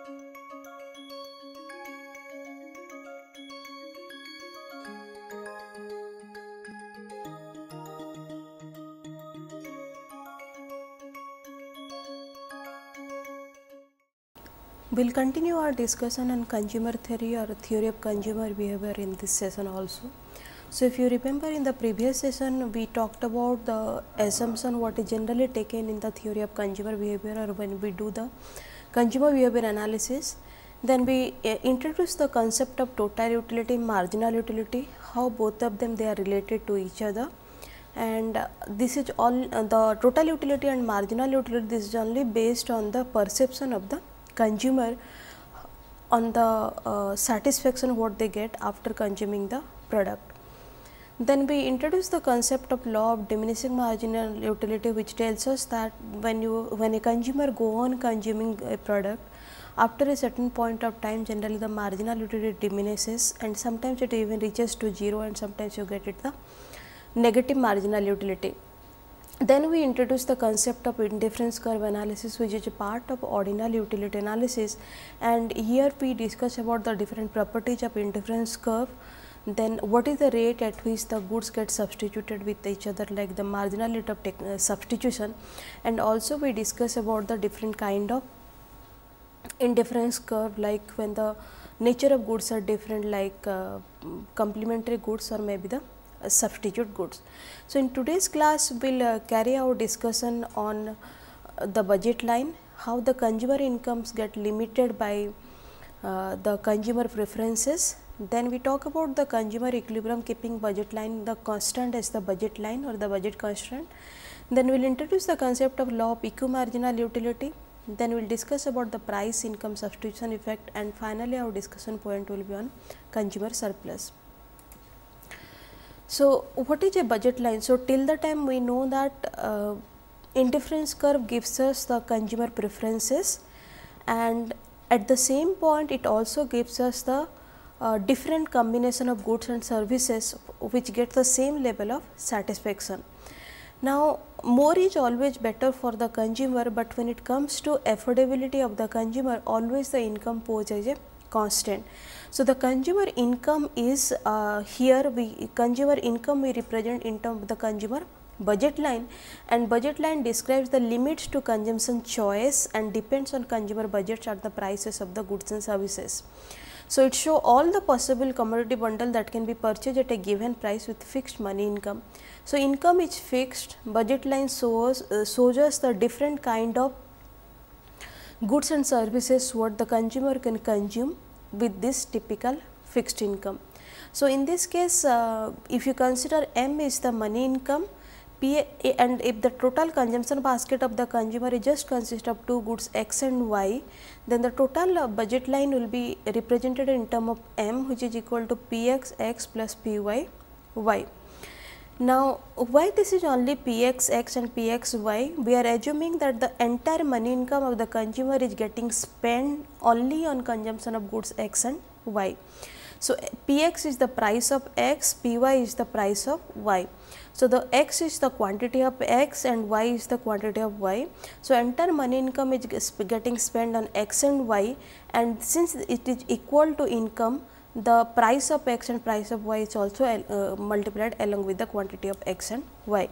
We'll continue our discussion on consumer theory or theory of consumer behavior in this session also. So, if you remember in the previous session, we talked about the assumption what is generally taken in the theory of consumer behavior or when we do the consumer behavior analysis. Then we uh, introduce the concept of total utility, marginal utility, how both of them they are related to each other and uh, this is all uh, the total utility and marginal utility this is only based on the perception of the consumer on the uh, satisfaction what they get after consuming the product. Then we introduce the concept of law of diminishing marginal utility which tells us that when you when a consumer go on consuming a product after a certain point of time generally the marginal utility diminishes and sometimes it even reaches to 0 and sometimes you get it the negative marginal utility. Then we introduce the concept of indifference curve analysis which is a part of ordinal utility analysis and here we discuss about the different properties of indifference curve then what is the rate at which the goods get substituted with each other like the marginal rate of uh, substitution and also we discuss about the different kind of indifference curve like when the nature of goods are different like uh, complementary goods or maybe the uh, substitute goods. So, in today's class we will uh, carry out discussion on uh, the budget line, how the consumer incomes get limited by uh, the consumer preferences then we talk about the consumer equilibrium keeping budget line the constant as the budget line or the budget constant. Then we will introduce the concept of law of equi-marginal utility. Then we will discuss about the price income substitution effect and finally, our discussion point will be on consumer surplus. So, what is a budget line? So, till the time we know that uh, indifference curve gives us the consumer preferences and at the same point it also gives us the uh, different combination of goods and services which get the same level of satisfaction. Now, more is always better for the consumer, but when it comes to affordability of the consumer, always the income poses a constant. So, the consumer income is uh, here we consumer income we represent in terms of the consumer budget line and budget line describes the limits to consumption choice and depends on consumer budgets at the prices of the goods and services. So, it show all the possible commodity bundle that can be purchased at a given price with fixed money income. So, income is fixed, budget line shows, uh, shows us the different kind of goods and services what the consumer can consume with this typical fixed income. So, in this case uh, if you consider M is the money income P and if the total consumption basket of the consumer is just consist of two goods x and y, then the total uh, budget line will be represented in term of m which is equal to px x plus py y. Now, why this is only px x and px y? We are assuming that the entire money income of the consumer is getting spent only on consumption of goods x and y. So, px is the price of x, py is the price of y. So, the x is the quantity of x and y is the quantity of y. So, entire money income is getting spent on x and y and since it is equal to income, the price of x and price of y is also uh, multiplied along with the quantity of x and y.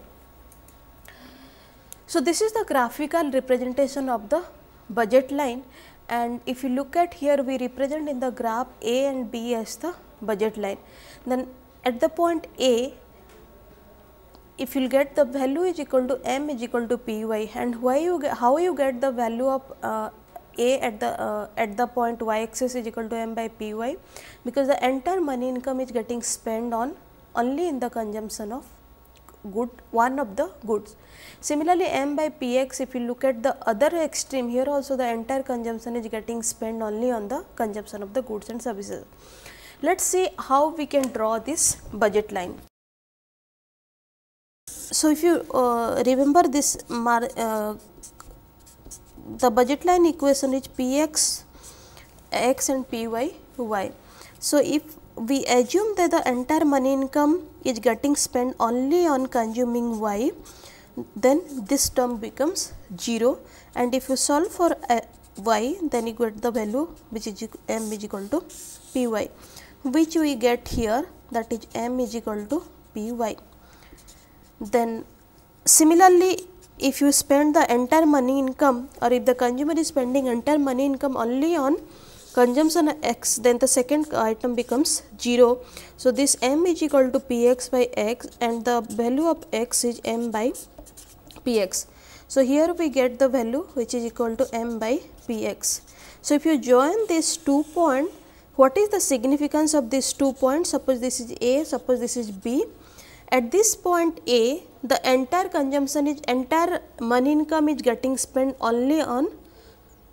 So, this is the graphical representation of the budget line and if you look at here we represent in the graph A and B as the budget line. Then at the point A if you get the value is equal to m is equal to py and why you get, how you get the value of uh, a at the uh, at the point y axis is equal to m by py because the entire money income is getting spent on only in the consumption of good one of the goods. Similarly, m by px if you look at the other extreme here also the entire consumption is getting spent only on the consumption of the goods and services. Let us see how we can draw this budget line. So if you uh, remember this uh, the budget line equation is px x and py y. So if we assume that the entire money income is getting spent only on consuming y then this term becomes 0 and if you solve for uh, y then you get the value which is m is equal to py which we get here that is m is equal to py. Then similarly if you spend the entire money income or if the consumer is spending entire money income only on consumption x then the second item becomes 0. So, this m is equal to px by x and the value of x is m by px. So, here we get the value which is equal to m by px. So, if you join these two points, what is the significance of these two points? Suppose this is a, suppose this is b at this point A, the entire consumption is entire money income is getting spent only on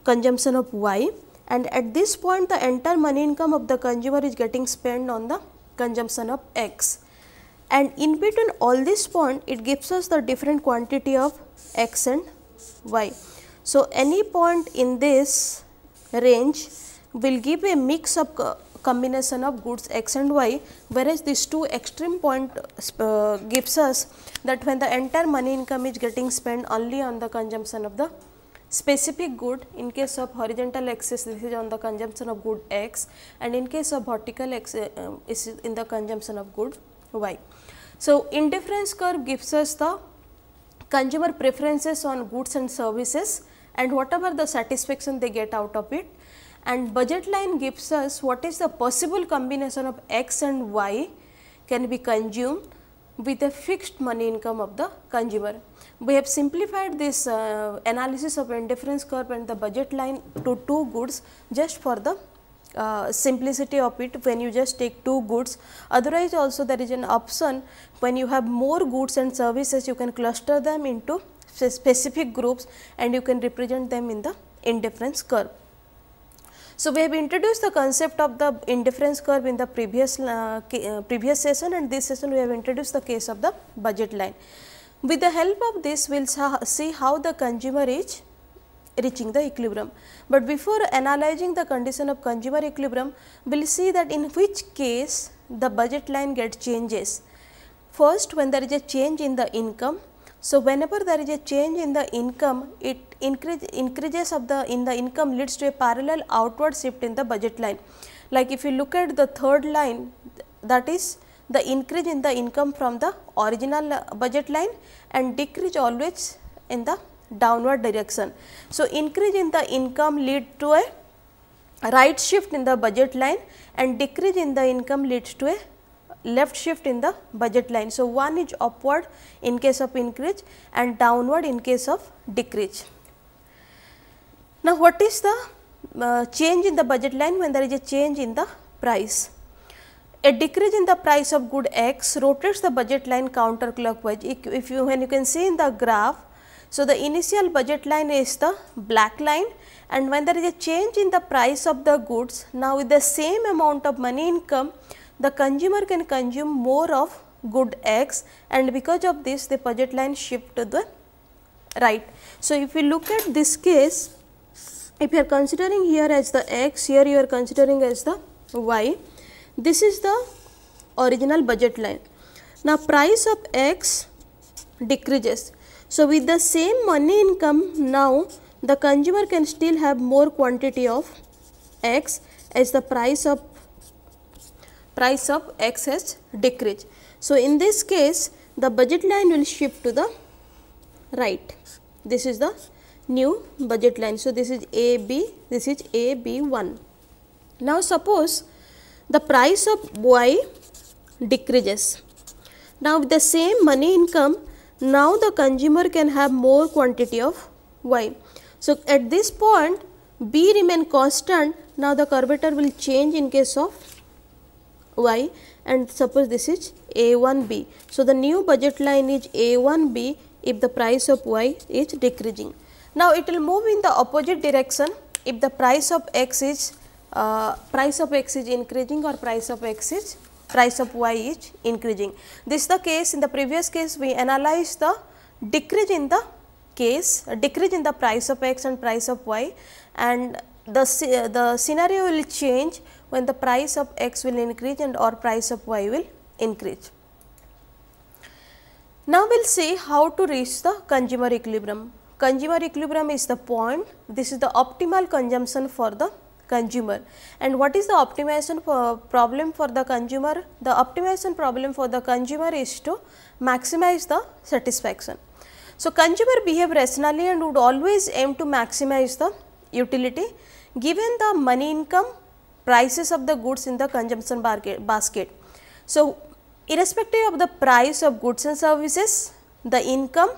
consumption of Y and at this point the entire money income of the consumer is getting spent on the consumption of X. And in between all this point it gives us the different quantity of X and Y. So, any point in this range will give a mix of combination of goods x and y whereas these two extreme point uh, gives us that when the entire money income is getting spent only on the consumption of the specific good in case of horizontal axis this is on the consumption of good x and in case of vertical axis uh, is in the consumption of good y. So, indifference curve gives us the consumer preferences on goods and services and whatever the satisfaction they get out of it and budget line gives us what is the possible combination of x and y can be consumed with a fixed money income of the consumer. We have simplified this uh, analysis of indifference curve and the budget line to two goods just for the uh, simplicity of it when you just take two goods. Otherwise also there is an option when you have more goods and services you can cluster them into specific groups and you can represent them in the indifference curve. So, we have introduced the concept of the indifference curve in the previous, uh, uh, previous session and this session we have introduced the case of the budget line. With the help of this, we will see how the consumer is reaching the equilibrium. But before analyzing the condition of consumer equilibrium, we will see that in which case the budget line get changes. First, when there is a change in the income, so, whenever there is a change in the income, it increase, increases of the in the income leads to a parallel outward shift in the budget line. Like if you look at the third line that is the increase in the income from the original uh, budget line and decrease always in the downward direction. So, increase in the income lead to a right shift in the budget line and decrease in the income leads to a left shift in the budget line. So, one is upward in case of increase and downward in case of decrease. Now, what is the uh, change in the budget line when there is a change in the price? A decrease in the price of good X rotates the budget line counterclockwise. If you when you can see in the graph, so the initial budget line is the black line and when there is a change in the price of the goods, now with the same amount of money income, the consumer can consume more of good X and because of this the budget line shift to the right. So, if we look at this case, if you are considering here as the X, here you are considering as the Y, this is the original budget line. Now, price of X decreases. So, with the same money income now, the consumer can still have more quantity of X as the price of price of X has decreased. So, in this case the budget line will shift to the right. This is the new budget line. So, this is A B, this is A B 1. Now, suppose the price of Y decreases. Now, with the same money income, now the consumer can have more quantity of Y. So, at this point B remain constant, now the curvature will change in case of y and suppose this is a1b. So, the new budget line is a1b if the price of y is decreasing. Now, it will move in the opposite direction if the price of x is uh, price of x is increasing or price of x is price of y is increasing. This is the case in the previous case we analyzed the decrease in the case uh, decrease in the price of x and price of y and the, uh, the scenario will change when the price of x will increase and or price of y will increase. Now, we will see how to reach the consumer equilibrium. Consumer equilibrium is the point, this is the optimal consumption for the consumer. And what is the optimization for problem for the consumer? The optimization problem for the consumer is to maximize the satisfaction. So, consumer behave rationally and would always aim to maximize the utility given the money income prices of the goods in the consumption basket. So, irrespective of the price of goods and services, the income,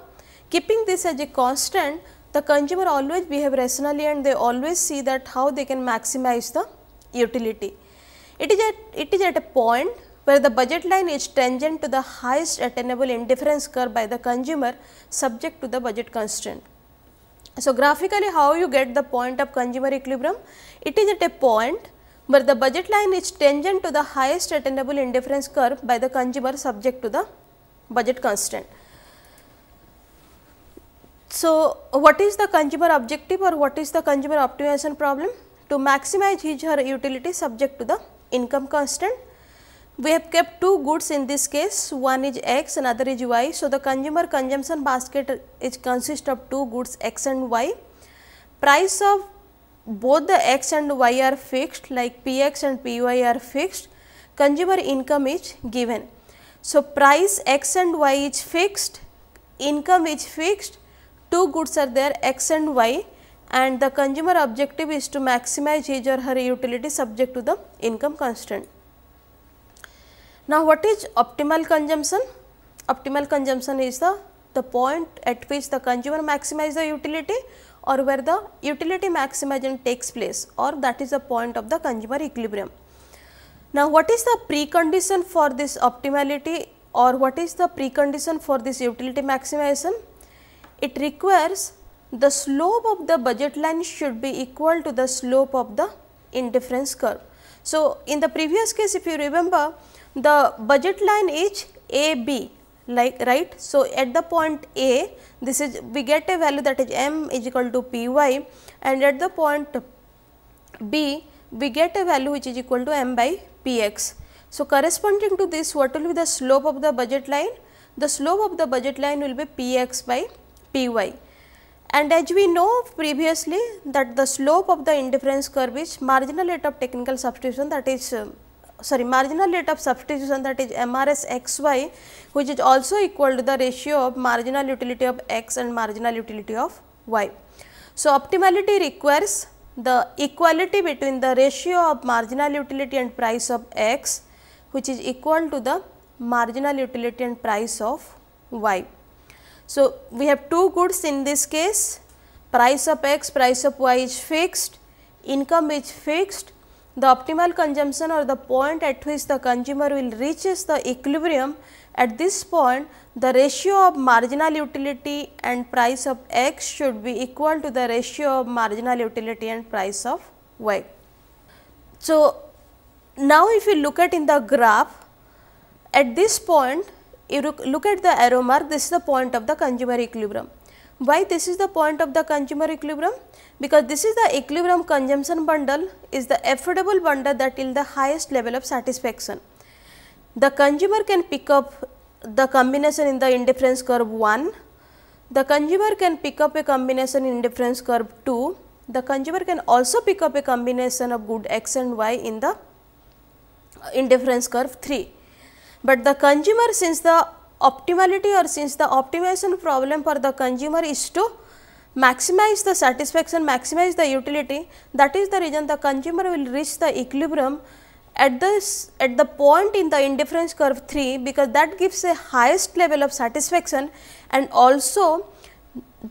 keeping this as a constant, the consumer always behave rationally and they always see that how they can maximize the utility. It is at, it is at a point where the budget line is tangent to the highest attainable indifference curve by the consumer subject to the budget constraint. So, graphically how you get the point of consumer equilibrium? It is at a point but the budget line is tangent to the highest attainable indifference curve by the consumer subject to the budget constraint. So, what is the consumer objective or what is the consumer optimization problem? To maximize his her utility subject to the income constant. We have kept two goods in this case, one is x, another is y. So, the consumer consumption basket is consist of two goods x and y. Price of both the x and y are fixed like px and py are fixed, consumer income is given. So, price x and y is fixed, income is fixed, two goods are there x and y and the consumer objective is to maximize his or her utility subject to the income constant. Now, what is optimal consumption? Optimal consumption is the, the point at which the consumer maximize the utility or where the utility maximization takes place or that is the point of the consumer equilibrium. Now, what is the precondition for this optimality or what is the precondition for this utility maximization? It requires the slope of the budget line should be equal to the slope of the indifference curve. So, in the previous case if you remember the budget line is AB like right. So, at the point A this is we get a value that is m is equal to p y and at the point B we get a value which is equal to m by p x. So, corresponding to this what will be the slope of the budget line? The slope of the budget line will be p x by p y and as we know previously that the slope of the indifference curve is marginal rate of technical substitution that is um, sorry marginal rate of substitution that is MRS XY which is also equal to the ratio of marginal utility of X and marginal utility of Y. So, optimality requires the equality between the ratio of marginal utility and price of X which is equal to the marginal utility and price of Y. So, we have two goods in this case price of X, price of Y is fixed, income is fixed the optimal consumption or the point at which the consumer will reaches the equilibrium at this point the ratio of marginal utility and price of x should be equal to the ratio of marginal utility and price of y. So, now if you look at in the graph at this point you look at the arrow mark this is the point of the consumer equilibrium why this is the point of the consumer equilibrium? Because this is the equilibrium consumption bundle is the affordable bundle that is the highest level of satisfaction. The consumer can pick up the combination in the indifference curve 1, the consumer can pick up a combination in indifference curve 2, the consumer can also pick up a combination of good x and y in the indifference curve 3. But the consumer since the optimality or since the optimization problem for the consumer is to maximize the satisfaction, maximize the utility that is the reason the consumer will reach the equilibrium at this at the point in the indifference curve 3 because that gives a highest level of satisfaction and also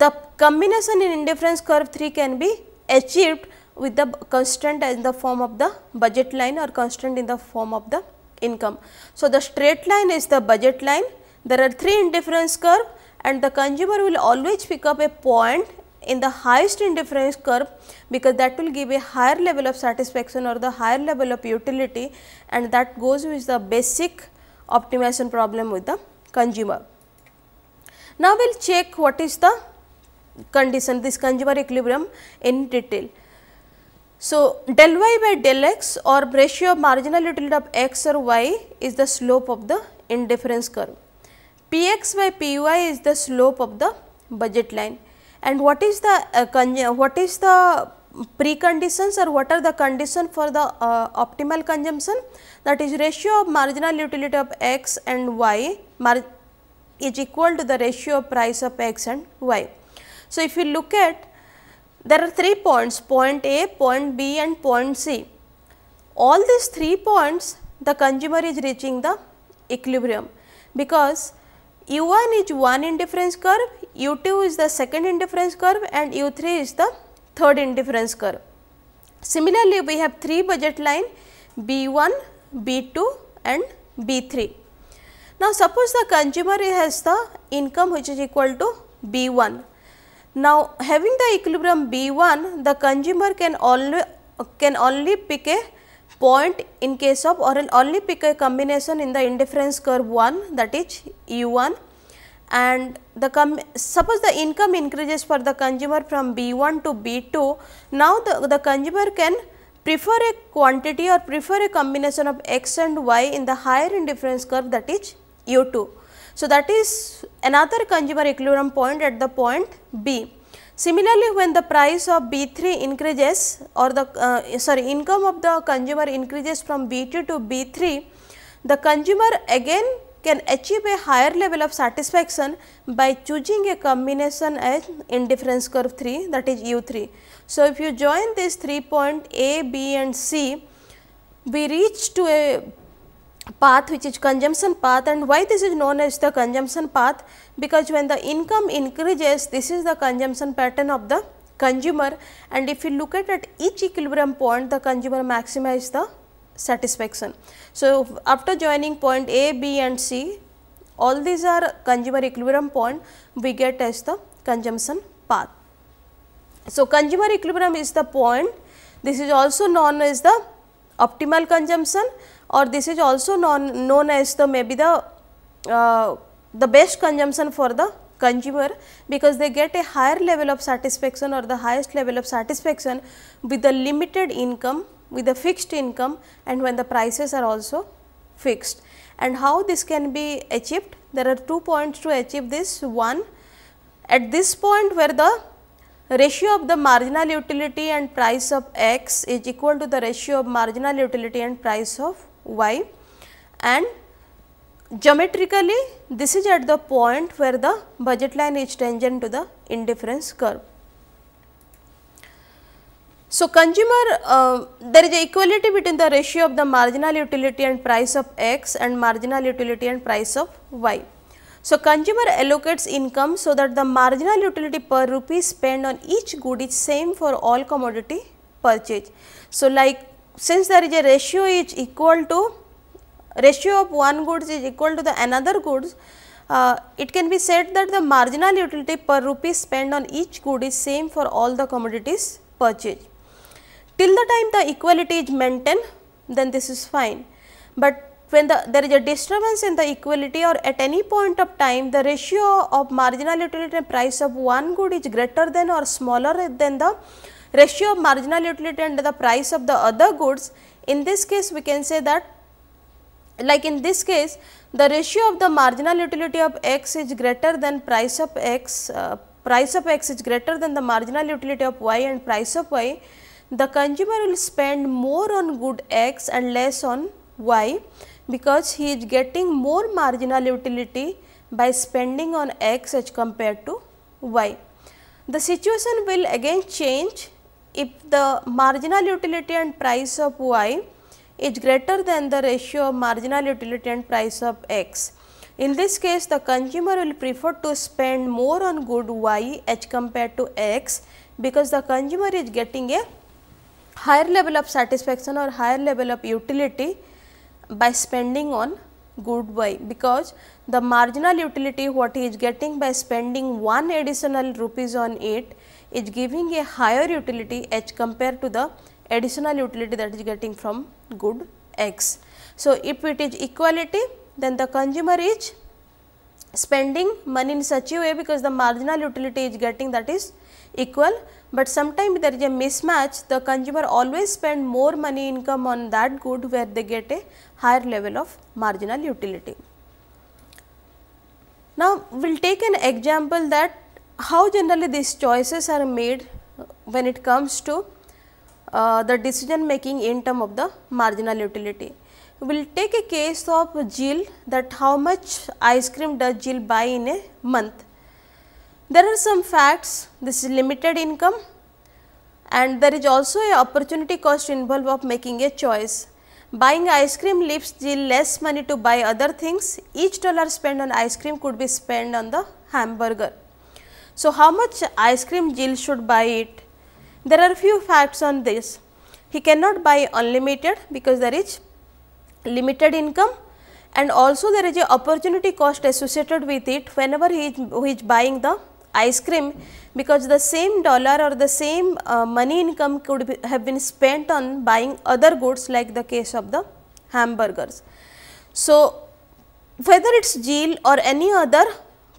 the combination in indifference curve 3 can be achieved with the constant in the form of the budget line or constant in the form of the income. So, the straight line is the budget line there are three indifference curve and the consumer will always pick up a point in the highest indifference curve because that will give a higher level of satisfaction or the higher level of utility and that goes with the basic optimization problem with the consumer. Now, we will check what is the condition this consumer equilibrium in detail. So, del y by del x or ratio of marginal utility of x or y is the slope of the indifference curve. Px by Py is the slope of the budget line and what is the uh, what is the preconditions or what are the condition for the uh, optimal consumption that is ratio of marginal utility of x and y is equal to the ratio of price of x and y. So, if you look at there are three points point A, point B and point C. All these three points the consumer is reaching the equilibrium because u1 is one indifference curve, u2 is the second indifference curve and u3 is the third indifference curve. Similarly, we have three budget line b1, b2 and b3. Now, suppose the consumer has the income which is equal to b1. Now, having the equilibrium b1, the consumer can only, can only pick a point in case of or only pick a combination in the indifference curve 1 that is U1 and the suppose the income increases for the consumer from B1 to B2 now the, the consumer can prefer a quantity or prefer a combination of x and y in the higher indifference curve that is U2. So, that is another consumer equilibrium point at the point B. Similarly, when the price of B3 increases or the uh, sorry income of the consumer increases from B2 to B3, the consumer again can achieve a higher level of satisfaction by choosing a combination as indifference curve 3 that is U3. So, if you join these three point A, B and C, we reach to a path which is consumption path and why this is known as the consumption path because when the income increases this is the consumption pattern of the consumer and if you look at at each equilibrium point the consumer maximize the satisfaction. So, after joining point A, B and C all these are consumer equilibrium point we get as the consumption path. So, consumer equilibrium is the point this is also known as the optimal consumption or this is also known, known as the maybe the uh, the best consumption for the consumer because they get a higher level of satisfaction or the highest level of satisfaction with the limited income with a fixed income and when the prices are also fixed. And how this can be achieved? There are two points to achieve this. One, at this point where the ratio of the marginal utility and price of x is equal to the ratio of marginal utility and price of y and geometrically this is at the point where the budget line is tangent to the indifference curve. So, consumer uh, there is a equality between the ratio of the marginal utility and price of x and marginal utility and price of y. So, consumer allocates income so that the marginal utility per rupee spent on each good is same for all commodity purchase. So, like since there is a ratio is equal to ratio of one goods is equal to the another goods, uh, it can be said that the marginal utility per rupee spent on each good is same for all the commodities purchased. Till the time the equality is maintained, then this is fine. But when the, there is a disturbance in the equality or at any point of time the ratio of marginal utility price of one good is greater than or smaller than the ratio of marginal utility and the price of the other goods. In this case, we can say that like in this case, the ratio of the marginal utility of x is greater than price of x, uh, price of x is greater than the marginal utility of y and price of y. The consumer will spend more on good x and less on y because he is getting more marginal utility by spending on x as compared to y. The situation will again change if the marginal utility and price of y is greater than the ratio of marginal utility and price of x. In this case, the consumer will prefer to spend more on good y as compared to x because the consumer is getting a higher level of satisfaction or higher level of utility by spending on good y because the marginal utility what he is getting by spending one additional rupees on it is giving a higher utility as compared to the additional utility that is getting from good X. So, if it is equality then the consumer is spending money in such a way because the marginal utility is getting that is equal, but sometimes there is a mismatch the consumer always spend more money income on that good where they get a higher level of marginal utility. Now, we will take an example that how generally these choices are made when it comes to uh, the decision making in term of the marginal utility. We will take a case of Jill that how much ice cream does Jill buy in a month. There are some facts this is limited income and there is also a opportunity cost involved of making a choice. Buying ice cream leaves Jill less money to buy other things. Each dollar spent on ice cream could be spent on the hamburger. So, how much ice cream Jill should buy it? There are few facts on this. He cannot buy unlimited because there is limited income and also there is a opportunity cost associated with it whenever he is, he is buying the ice cream because the same dollar or the same uh, money income could be, have been spent on buying other goods like the case of the hamburgers. So, whether it is Jill or any other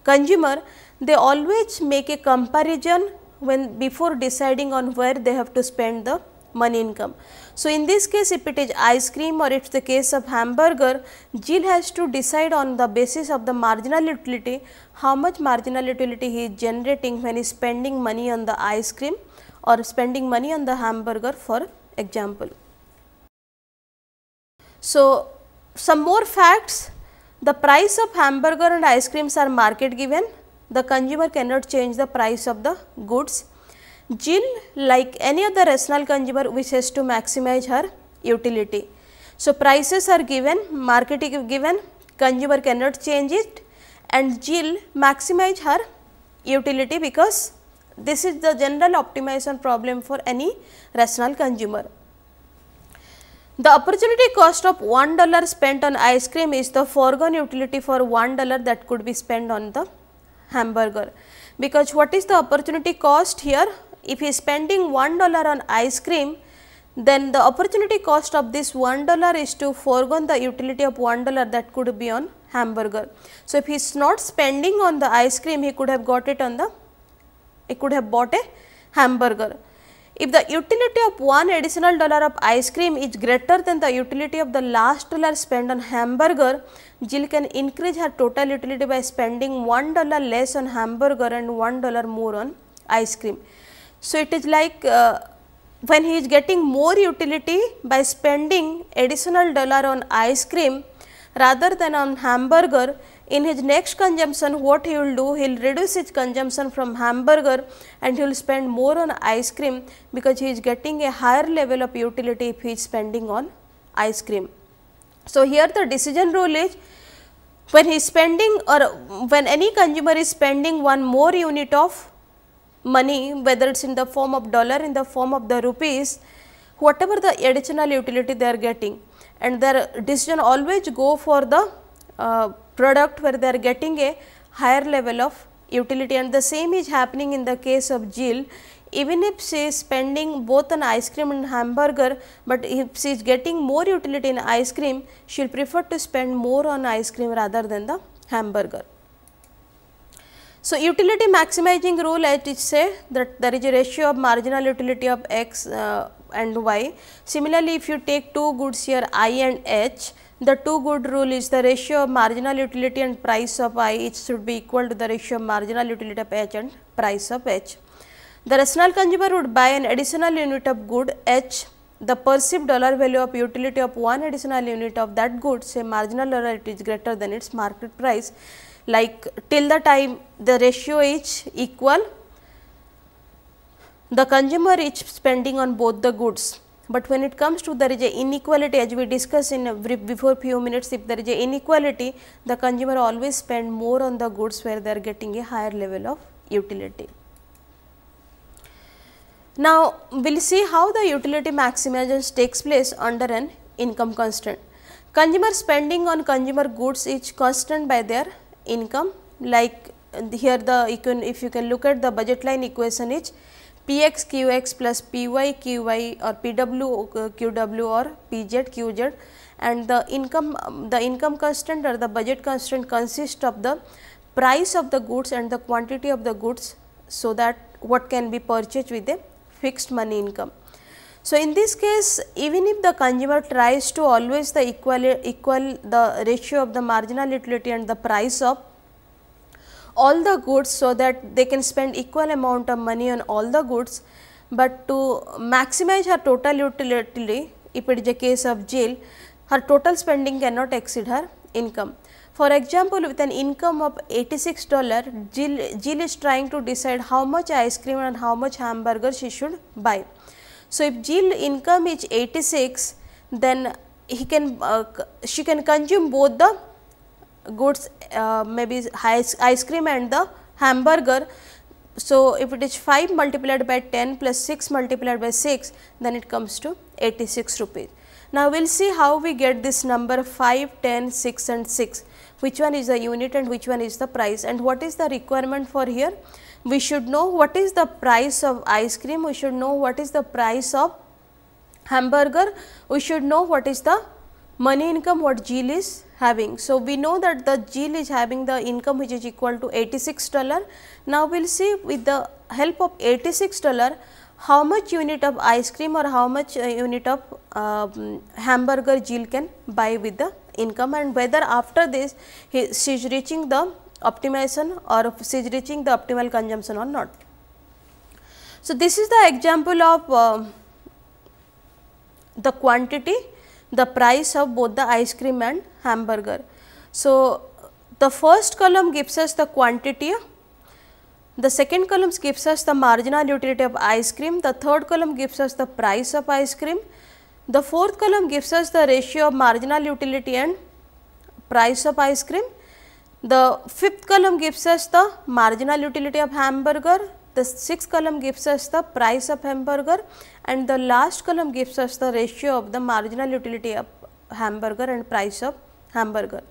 consumer, they always make a comparison when before deciding on where they have to spend the money income. So, in this case if it is ice cream or it's the case of hamburger, Jill has to decide on the basis of the marginal utility, how much marginal utility he is generating when he is spending money on the ice cream or spending money on the hamburger for example. So, some more facts, the price of hamburger and ice creams are market given the consumer cannot change the price of the goods. Jill like any other rational consumer wishes to maximize her utility. So, prices are given, market is given, consumer cannot change it and Jill maximize her utility because this is the general optimization problem for any rational consumer. The opportunity cost of 1 dollar spent on ice cream is the foregone utility for 1 dollar that could be spent on the hamburger because what is the opportunity cost here if he is spending 1 dollar on ice cream then the opportunity cost of this 1 dollar is to foregone the utility of 1 dollar that could be on hamburger. So, if he is not spending on the ice cream he could have got it on the he could have bought a hamburger. If the utility of one additional dollar of ice cream is greater than the utility of the last dollar spent on hamburger, Jill can increase her total utility by spending one dollar less on hamburger and one dollar more on ice cream. So, it is like uh, when he is getting more utility by spending additional dollar on ice cream rather than on hamburger, in his next consumption what he will do, he will reduce his consumption from hamburger and he will spend more on ice cream because he is getting a higher level of utility if he is spending on ice cream. So, here the decision rule is when he is spending or when any consumer is spending one more unit of money whether it is in the form of dollar in the form of the rupees whatever the additional utility they are getting and their decision always go for the uh, product where they are getting a higher level of utility and the same is happening in the case of Jill even if she is spending both on ice cream and hamburger, but if she is getting more utility in ice cream, she will prefer to spend more on ice cream rather than the hamburger. So, utility maximizing rule as it say that there is a ratio of marginal utility of x uh, and y. Similarly, if you take two goods here i and h, the two good rule is the ratio of marginal utility and price of I it should be equal to the ratio of marginal utility of H and price of H. The rational consumer would buy an additional unit of good H. The perceived dollar value of utility of one additional unit of that good say marginal dollar it is greater than its market price like till the time the ratio is equal the consumer is spending on both the goods but when it comes to there is a inequality as we discussed in before few minutes if there is a inequality the consumer always spend more on the goods where they are getting a higher level of utility. Now, we will see how the utility maximization takes place under an income constant. Consumer spending on consumer goods is constant by their income like here the if you can look at the budget line equation is px qx plus py qy or pw uh, qw or pz qz and the income um, the income constant or the budget constant consists of the price of the goods and the quantity of the goods so that what can be purchased with a fixed money income. So, in this case even if the consumer tries to always the equal equal the ratio of the marginal utility and the price of all the goods so that they can spend equal amount of money on all the goods, but to maximize her total utility if it is a case of jail, her total spending cannot exceed her income. For example, with an income of 86 dollar, Jill, Jill is trying to decide how much ice cream and how much hamburger she should buy. So, if Jill income is 86, then he can uh, she can consume both the goods uh, maybe ice cream and the hamburger. So, if it is 5 multiplied by 10 plus 6 multiplied by 6 then it comes to 86 rupees. Now, we will see how we get this number 5, 10, 6 and 6 which one is the unit and which one is the price and what is the requirement for here. We should know what is the price of ice cream, we should know what is the price of hamburger, we should know what is the money income, what G is having. So, we know that the Jill is having the income which is equal to 86 dollar. Now, we will see with the help of 86 dollar how much unit of ice cream or how much uh, unit of uh, hamburger Jill can buy with the income and whether after this he, she is reaching the optimization or she is reaching the optimal consumption or not. So, this is the example of uh, the quantity the price of both the ice cream and hamburger. So, the first column gives us the quantity, the second column gives us the marginal utility of ice cream, the third column gives us the price of ice cream, the fourth column gives us the ratio of marginal utility and price of ice cream, the fifth column gives us the marginal utility of hamburger, the sixth column gives us the price of hamburger and the last column gives us the ratio of the marginal utility of hamburger and price of hamburger.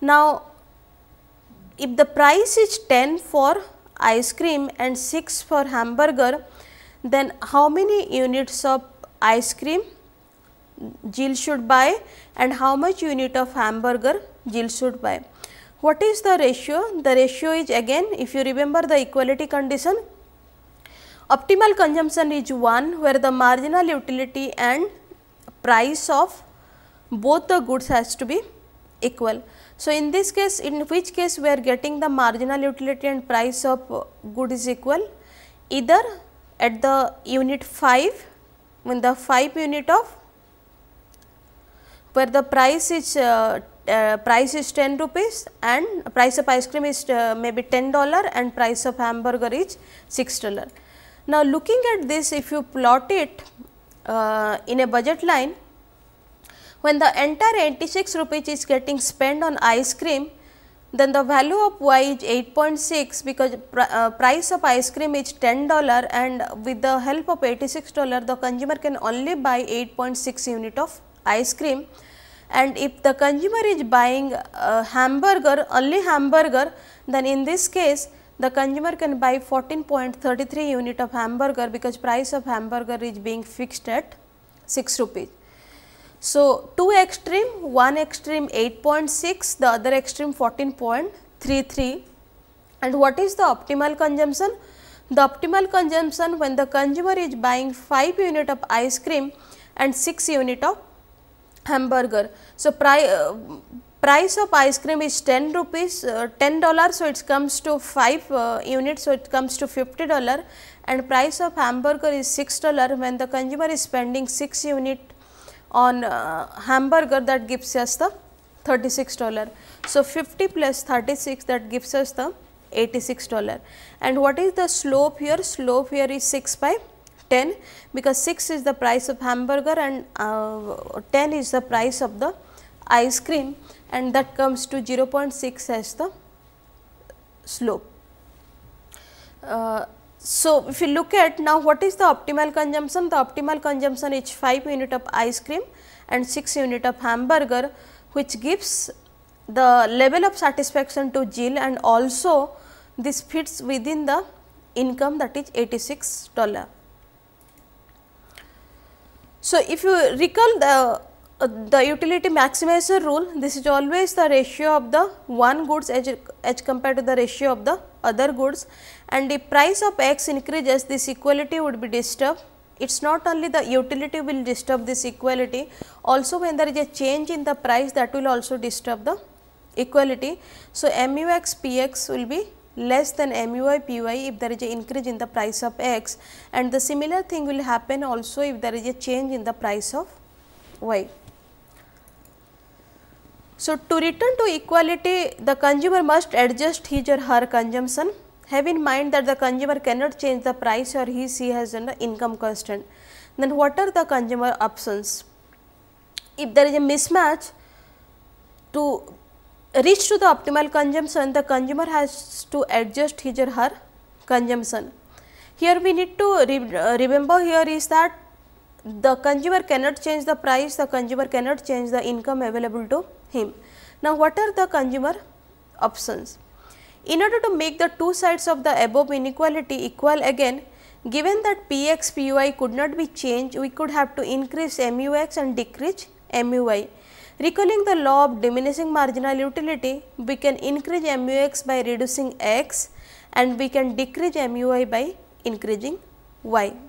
Now, if the price is 10 for ice cream and 6 for hamburger, then how many units of ice cream Jill should buy and how much unit of hamburger Jill should buy. What is the ratio? The ratio is again if you remember the equality condition optimal consumption is 1 where the marginal utility and price of both the goods has to be equal. So, in this case in which case we are getting the marginal utility and price of good is equal either at the unit 5 when the 5 unit of where the price is uh, uh, price is 10 rupees and price of ice cream is uh, maybe 10 dollar and price of hamburger is 6 dollar. Now, looking at this if you plot it uh, in a budget line, when the entire 86 rupees is getting spent on ice cream, then the value of y is 8.6 because pr uh, price of ice cream is 10 dollar and with the help of 86 dollar the consumer can only buy 8.6 unit of ice cream and if the consumer is buying hamburger only hamburger then in this case the consumer can buy 14.33 unit of hamburger because price of hamburger is being fixed at 6 rupees. So, two extreme one extreme 8.6 the other extreme 14.33 and what is the optimal consumption? The optimal consumption when the consumer is buying 5 unit of ice cream and 6 unit of hamburger. So, pri uh, price of ice cream is 10 rupees, uh, 10 dollar. So, it comes to 5 uh, units. So, it comes to 50 dollar and price of hamburger is 6 dollar when the consumer is spending 6 unit on uh, hamburger that gives us the 36 dollar. So, 50 plus 36 that gives us the 86 dollar and what is the slope here? Slope here is 6 by 10 because 6 is the price of hamburger and uh, 10 is the price of the ice cream and that comes to 0 0.6 as the slope. Uh, so, if you look at now what is the optimal consumption? The optimal consumption is 5 unit of ice cream and 6 unit of hamburger which gives the level of satisfaction to Jill and also this fits within the income that is 86 dollar. So, if you recall the uh, the utility maximizer rule this is always the ratio of the one goods as, compared to the ratio of the other goods and the price of x increases this equality would be disturbed. It is not only the utility will disturb this equality also when there is a change in the price that will also disturb the equality. So, mu x p x will be less than MUI PUI if there is an increase in the price of X and the similar thing will happen also if there is a change in the price of Y. So, to return to equality the consumer must adjust his or her consumption have in mind that the consumer cannot change the price or he she has an income constant. Then what are the consumer options? If there is a mismatch to Reach to the optimal consumption, the consumer has to adjust his or her consumption. Here we need to re uh, remember here is that the consumer cannot change the price, the consumer cannot change the income available to him. Now, what are the consumer options? In order to make the two sides of the above inequality equal again, given that Px Py could not be changed, we could have to increase Mux and decrease MUy. Recalling the law of diminishing marginal utility, we can increase MUX by reducing X and we can decrease MUI by increasing Y.